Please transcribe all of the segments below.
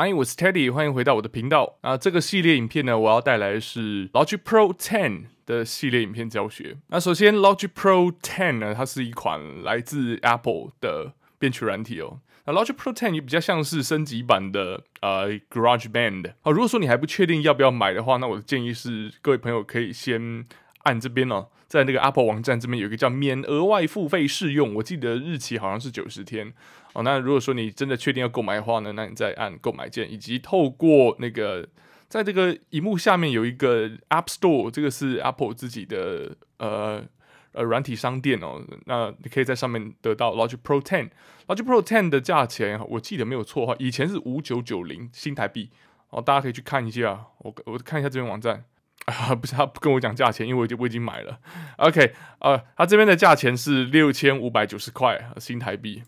，Hi，我是 Teddy，欢迎回到我的频道啊！这个系列影片呢，我要带来是 Logic Pro 10的系列影片教学。那首先，Logic Pro 10呢，它是一款来自 Apple 的编曲软体哦。那 Logic Pro 10也比较像是升级版的呃 GarageBand 啊。如果说你还不确定要不要买的话，那我的建议是，各位朋友可以先按这边哦。在那个 Apple 网站这边有一个叫免额外付费试用，我记得日期好像是九十天哦。那如果说你真的确定要购买的话呢，那你再按购买键，以及透过那个在这个荧幕下面有一个 App Store，这个是 Apple 自己的呃呃软体商店哦。那你可以在上面得到 Logic Pro Ten。l o g i c Pro Ten 的价钱，我记得没有错哈，以前是五九九零新台币哦。大家可以去看一下，我我看一下这边网站。啊，不是他不跟我讲价钱，因为我就不已经买了。OK，呃，他这边的价钱是六千五百九十块新台币。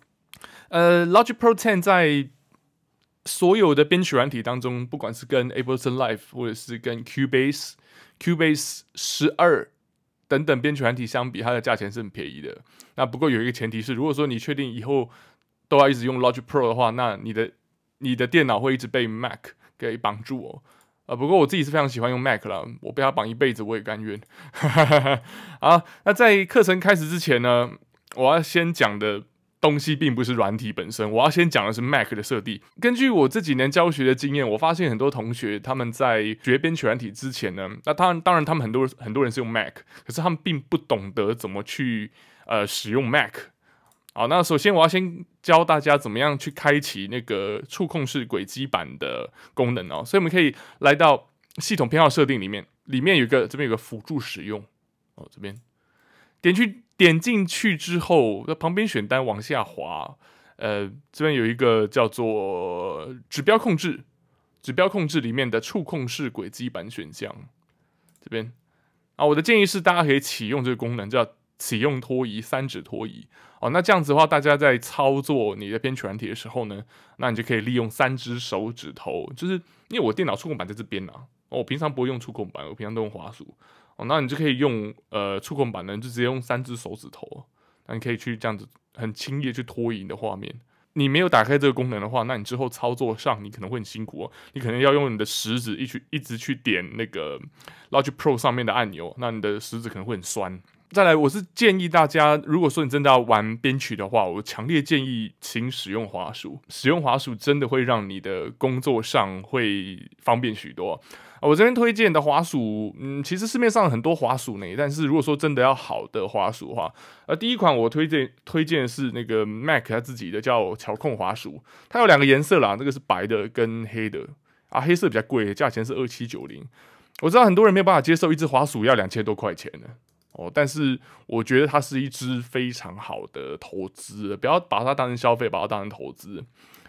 呃，Logic Pro Ten 在所有的编曲软体当中，不管是跟 Ableton Live 或者是跟 Cubase、Cubase 十二等等编曲软体相比，它的价钱是很便宜的。那不过有一个前提是，如果说你确定以后都要一直用 Logic Pro 的话，那你的你的电脑会一直被 Mac 给绑住哦。啊，不过我自己是非常喜欢用 Mac 了，我被它绑一辈子我也甘愿。啊，那在课程开始之前呢，我要先讲的东西并不是软体本身，我要先讲的是 Mac 的设定。根据我这几年教学的经验，我发现很多同学他们在学编曲软体之前呢，那然当然他们很多很多人是用 Mac，可是他们并不懂得怎么去呃使用 Mac。好，那首先我要先教大家怎么样去开启那个触控式轨迹板的功能哦，所以我们可以来到系统偏好设定里面，里面有一个这边有个辅助使用哦，这边点去点进去之后，在旁边选单往下滑，呃，这边有一个叫做指标控制，指标控制里面的触控式轨迹板选项，这边啊，我的建议是大家可以启用这个功能，叫。启用拖移，三指拖移哦。那这样子的话，大家在操作你在编曲软体的时候呢，那你就可以利用三只手指头，就是因为我电脑触控板在这边呐。哦，我平常不会用触控板，我平常都用滑鼠。哦，那你就可以用呃触控板呢，就直接用三只手指头。那你可以去这样子很轻易的去拖移你的画面。你没有打开这个功能的话，那你之后操作上你可能会很辛苦哦。你可能要用你的食指一去一直去点那个 Logi Pro 上面的按钮，那你的食指可能会很酸。再来，我是建议大家，如果说你真的要玩编曲的话，我强烈建议请使用滑鼠。使用滑鼠真的会让你的工作上会方便许多。我这边推荐的滑鼠，嗯，其实市面上很多滑鼠呢，但是如果说真的要好的滑鼠的话，呃，第一款我推荐推荐是那个 Mac 它自己的叫巧控滑鼠，它有两个颜色啦，这个是白的跟黑的，啊，黑色比较贵，价钱是二七九零。我知道很多人没有办法接受一只滑鼠要两千多块钱的。哦，但是我觉得它是一支非常好的投资，不要把它当成消费，把它当成投资。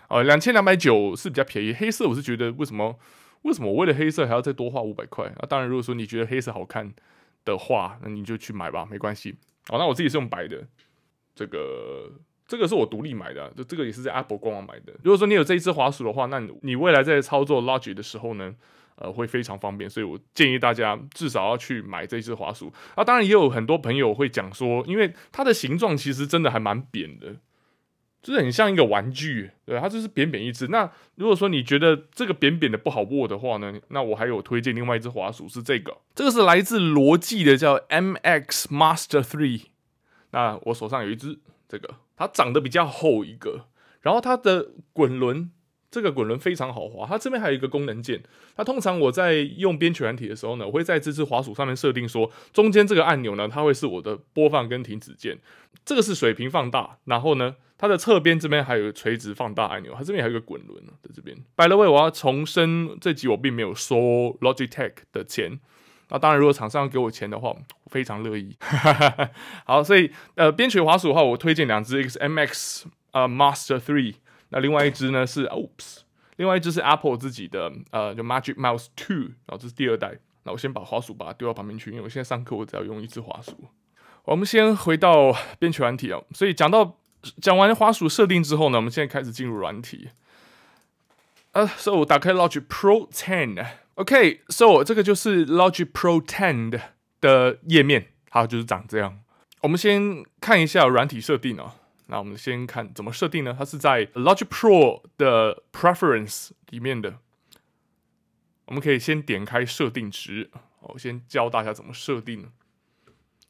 呃，两千两百九是比较便宜，黑色我是觉得为什么？为什么我为了黑色还要再多花五百块？啊，当然如果说你觉得黑色好看的话，那你就去买吧，没关系。哦，那我自己是用白的，这个这个是我独立买的，就这个也是在 Apple 官网买的。如果说你有这一只滑鼠的话，那你未来在操作 Logic 的时候呢？呃，会非常方便，所以我建议大家至少要去买这只滑鼠啊。当然，也有很多朋友会讲说，因为它的形状其实真的还蛮扁的，就是很像一个玩具，对，它就是扁扁一只。那如果说你觉得这个扁扁的不好握的话呢，那我还有推荐另外一只滑鼠是这个，这个是来自罗技的叫 MX Master Three，那我手上有一只，这个它长得比较厚一个，然后它的滚轮。这个滚轮非常好滑，它这边还有一个功能键。它通常我在用编曲软体的时候呢，我会在这支滑鼠上面设定说，中间这个按钮呢，它会是我的播放跟停止键。这个是水平放大，然后呢，它的侧边这边还有垂直放大按钮。它这边还有一个滚轮，在这边。By the way，我要重申，这集我并没有收 Logitech 的钱。那当然，如果厂商要给我钱的话，非常乐意。好，所以呃，编曲滑鼠的话，我推荐两只 X M X 啊 Master Three。那另外一只呢是 Oops，另外一只是 Apple 自己的呃，就 Magic Mouse Two，然后这是第二代。那我先把滑鼠把它丢到旁边去，因为我现在上课我只要用一只滑鼠。我们先回到编曲软体啊，所以讲到讲完滑鼠设定之后呢，我们现在开始进入软体。呃，So 我打开 Logic Pro Ten，OK，So 这个就是 Logic Pro Ten 的页面，好，就是长这样。我们先看一下软体设定啊。那我们先看怎么设定呢？它是在 Logic Pro 的 Preference 里面的。我们可以先点开设定值，我先教大家怎么设定。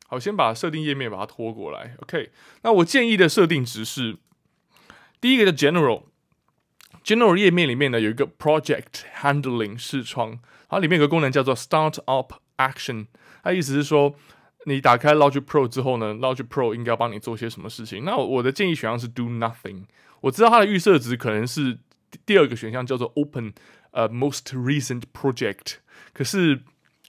好，先把设定页面把它拖过来。OK，那我建议的设定值是第一个叫 General。General 页面里面呢有一个 Project Handling 视窗，它里面有个功能叫做 Start Up Action，它意思是说。你打开 Logic Pro 之后呢？Logic Pro 应该要帮你做些什么事情？那我的建议选项是 Do Nothing。我知道它的预设值可能是第二个选项叫做 Open，呃，Most Recent Project。可是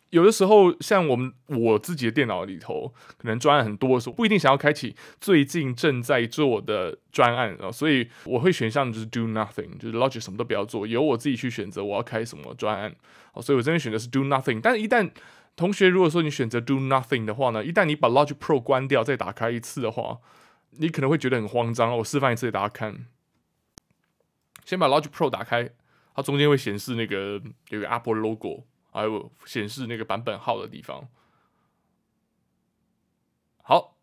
有的时候，像我们我自己的电脑里头，可能专案很多，的时候，不一定想要开启最近正在做的专案啊。所以我会选项就是 Do Nothing，就是 Logic 什么都不要做，由我自己去选择我要开什么专案。所以我这边选的是 Do Nothing。但是一旦同学，如果说你选择 do nothing 的话呢，一旦你把 Logic Pro 关掉再打开一次的话，你可能会觉得很慌张。我示范一次给大家看，先把 Logic Pro 打开，它中间会显示那个有个 Apple logo，还有显示那个版本号的地方。好，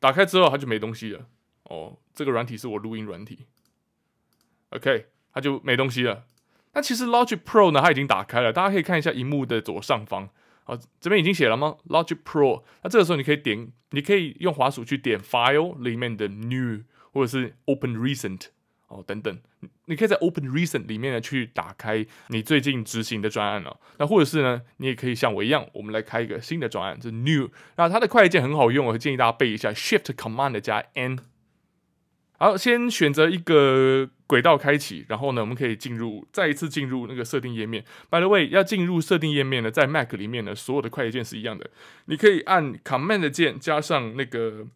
打开之后它就没东西了。哦，这个软体是我录音软体。OK，它就没东西了。那其实 Logic Pro 呢，它已经打开了，大家可以看一下荧幕的左上方，啊，这边已经写了吗？Logic Pro，那这个时候你可以点，你可以用滑鼠去点 File 里面的 New，或者是 Open Recent，哦，等等，你可以在 Open Recent 里面呢去打开你最近执行的专案哦，那或者是呢，你也可以像我一样，我们来开一个新的专案，这 New，那它的快捷键很好用，我建议大家背一下 Shift Command 加 N。好，先选择一个轨道开启，然后呢，我们可以进入再一次进入那个设定页面。By the way，要进入设定页面呢，在 Mac 里面呢，所有的快捷键是一样的，你可以按 Command 键加上那个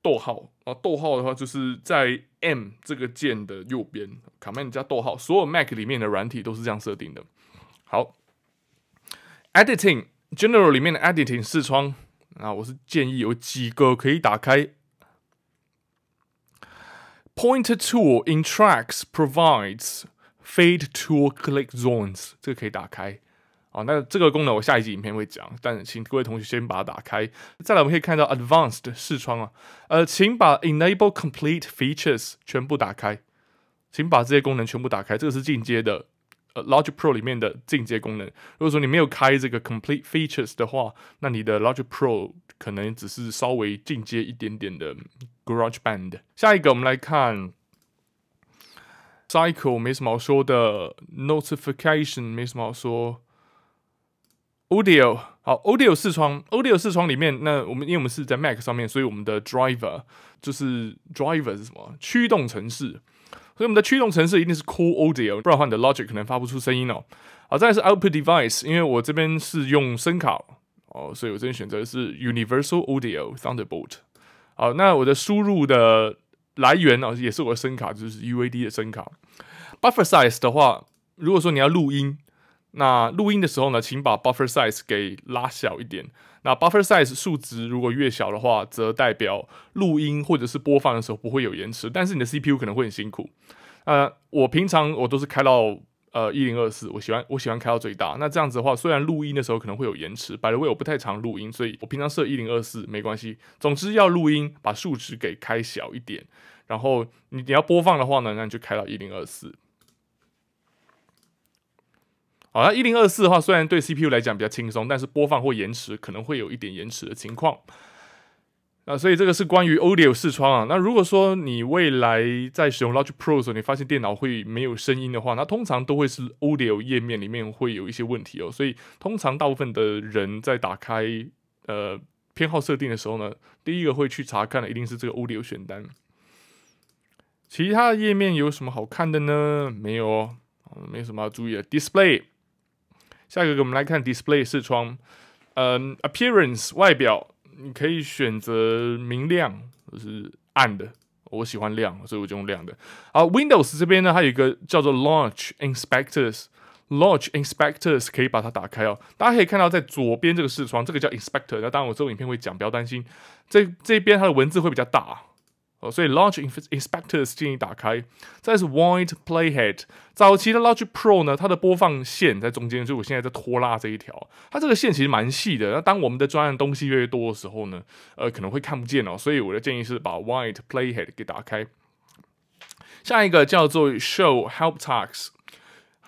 逗号啊，逗号的话就是在 M 这个键的右边，Command 加逗号，所有 Mac 里面的软体都是这样设定的。好，Editing General 里面的 Editing 视窗啊，我是建议有几个可以打开。Pointer tool in tracks provides fade tool click zones，这个可以打开啊。那这个功能我下一集影片会讲，但请各位同学先把它打开。再来，我们可以看到 Advanced 视窗啊，呃，请把 Enable Complete Features 全部打开，请把这些功能全部打开。这个是进阶的，呃，Logic Pro 里面的进阶功能。如果说你没有开这个 Complete Features 的话，那你的 Logic Pro 可能只是稍微进阶一点点的 Garage Band。下一个我们来看，Cycle 没什么好说的，Notification 没什么好说，Audio 好，Audio 四窗，Audio 四窗里面，那我们因为我们是在 Mac 上面，所以我们的 Driver 就是 Driver 是什么？驱动程式，所以我们的驱动程式一定是 Cool Audio，不然的话你的 Logic 可能发不出声音哦。好，再来是 Output Device，因为我这边是用声卡。哦，所以我这边选择是 Universal Audio Thunderbolt。好，那我的输入的来源呢，也是我的声卡，就是 UAD 的声卡。Buffer size 的话，如果说你要录音，那录音的时候呢，请把 Buffer size 给拉小一点。那 Buffer size 数值如果越小的话，则代表录音或者是播放的时候不会有延迟，但是你的 CPU 可能会很辛苦。呃，我平常我都是开到。呃，一零二四，我喜欢，我喜欢开到最大。那这样子的话，虽然录音的时候可能会有延迟。百乐威我不太常录音，所以我平常设一零二四没关系。总之要录音，把数值给开小一点。然后你你要播放的话呢，那你就开到一零二四。好了，一零二四的话，虽然对 CPU 来讲比较轻松，但是播放或延迟，可能会有一点延迟的情况。那所以这个是关于 Audio 视窗啊。那如果说你未来在使用 Logic Pro 的时候，你发现电脑会没有声音的话，那通常都会是 Audio 页面里面会有一些问题哦。所以通常大部分的人在打开呃偏好设定的时候呢，第一个会去查看的一定是这个 Audio 选单。其他的页面有什么好看的呢？没有哦，没什么要注意的。Display，下一个我们来看 Display 视窗。嗯，Appearance 外表。你可以选择明亮，就是暗的。我喜欢亮，所以我就用亮的。啊，Windows 这边呢，它有一个叫做 Launch Inspectors，Launch Inspectors 可以把它打开哦，大家可以看到，在左边这个视窗，这个叫 Inspector。那当然，我之后影片会讲，不要担心。这这边它的文字会比较大。所以 large inspectors 建议打开，再是 white playhead。早期的 l a g n c Pro 呢，它的播放线在中间，就我现在在拖拉这一条。它这个线其实蛮细的，那当我们的专案东西越来越多的时候呢，呃，可能会看不见哦。所以我的建议是把 white playhead 给打开。下一个叫做 show help talks。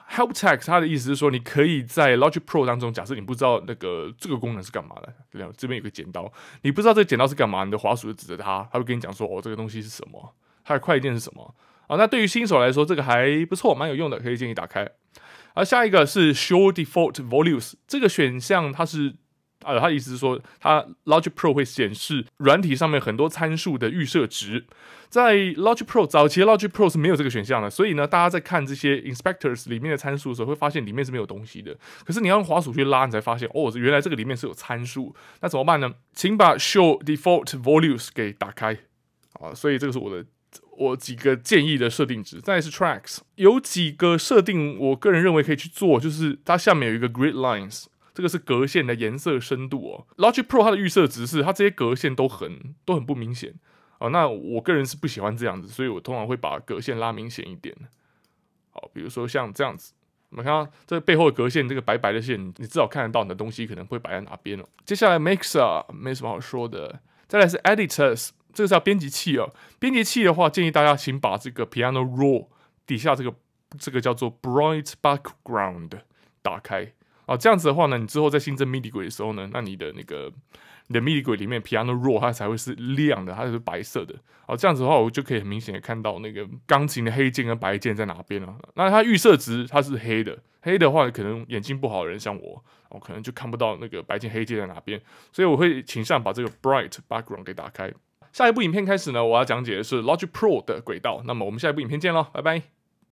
Help t a x 它的意思是说，你可以在 Logic Pro 当中，假设你不知道那个这个功能是干嘛的，这边有个剪刀，你不知道这个剪刀是干嘛，你的滑鼠就指着它，它会跟你讲说，哦，这个东西是什么，它的快捷键是什么啊？那对于新手来说，这个还不错，蛮有用的，可以建议打开。而下一个是 Show Default v o l u e s 这个选项它是。呃，他的意思是说，它 Logic Pro 会显示软体上面很多参数的预设值。在 Logic Pro 早期，Logic Pro 是没有这个选项的，所以呢，大家在看这些 Inspectors 里面的参数的时候，会发现里面是没有东西的。可是你要用滑鼠去拉，你才发现哦，原来这个里面是有参数。那怎么办呢？请把 Show Default v o l u e s 给打开啊。所以这个是我的我几个建议的设定值。再是 Tracks，有几个设定，我个人认为可以去做，就是它下面有一个 Grid Lines。这个是隔线的颜色深度哦，Logic Pro 它的预设值是它这些隔线都很都很不明显哦。那我个人是不喜欢这样子，所以我通常会把隔线拉明显一点。好，比如说像这样子，我们看到这背后的隔线，这个白白的线，你至少看得到你的东西可能会摆在哪边哦。接下来 Mix p 没什么好说的，再来是 Editors，这个要编辑器哦。编辑器的话，建议大家请把这个 Piano Raw 底下这个这个叫做 Bright Background 打开。哦，这样子的话呢，你之后在新增 MIDI 轨的时候呢，那你的那个你的 MIDI 轨里面 Piano r o l 它才会是亮的，它就是白色的。哦，这样子的话，我就可以很明显的看到那个钢琴的黑键跟白键在哪边了。那它预设值它是黑的，黑的话可能眼睛不好的人像我，我可能就看不到那个白键黑键在哪边。所以我会倾向把这个 Bright Background 给打开。下一部影片开始呢，我要讲解的是 Logic Pro 的轨道。那么我们下一部影片见喽，拜拜。